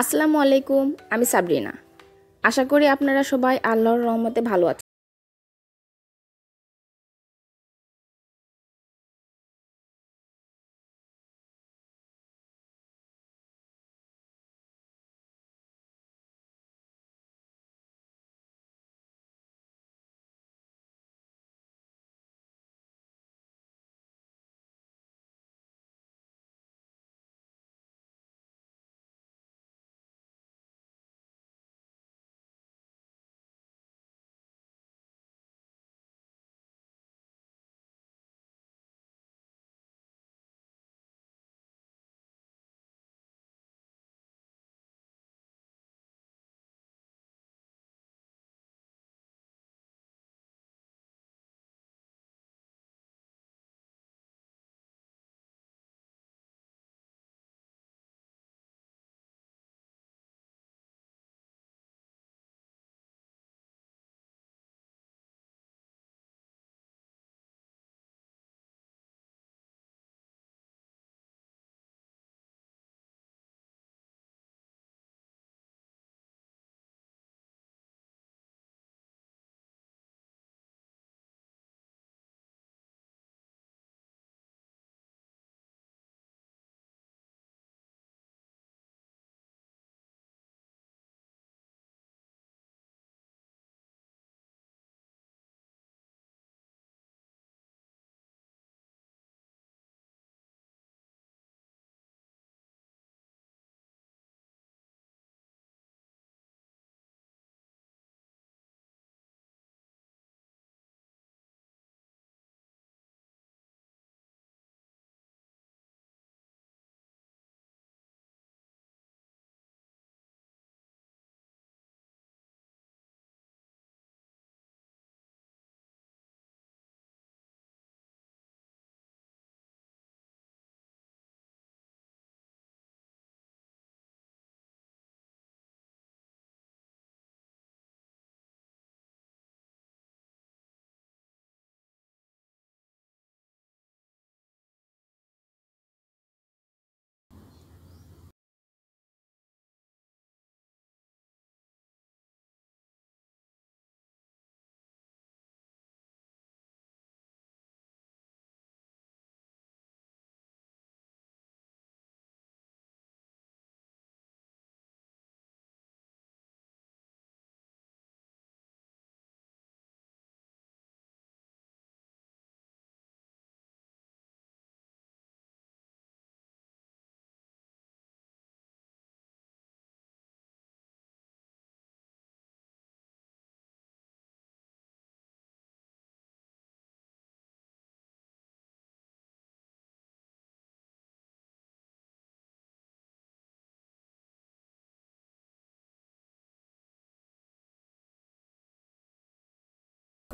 আসসালামু আলাইকুম আমি সাবরিনা আশা করি আপনারা সবাই আল্লাহর রহমতে ভালো আছেন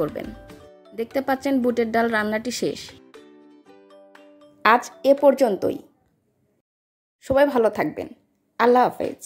করবেন দেখতে পাচ্ছেন বুটের ডাল রান্নাটি শেষ আজ এ পর্যন্তই সবাই ভালো থাকবেন আল্লাহ হাফেজ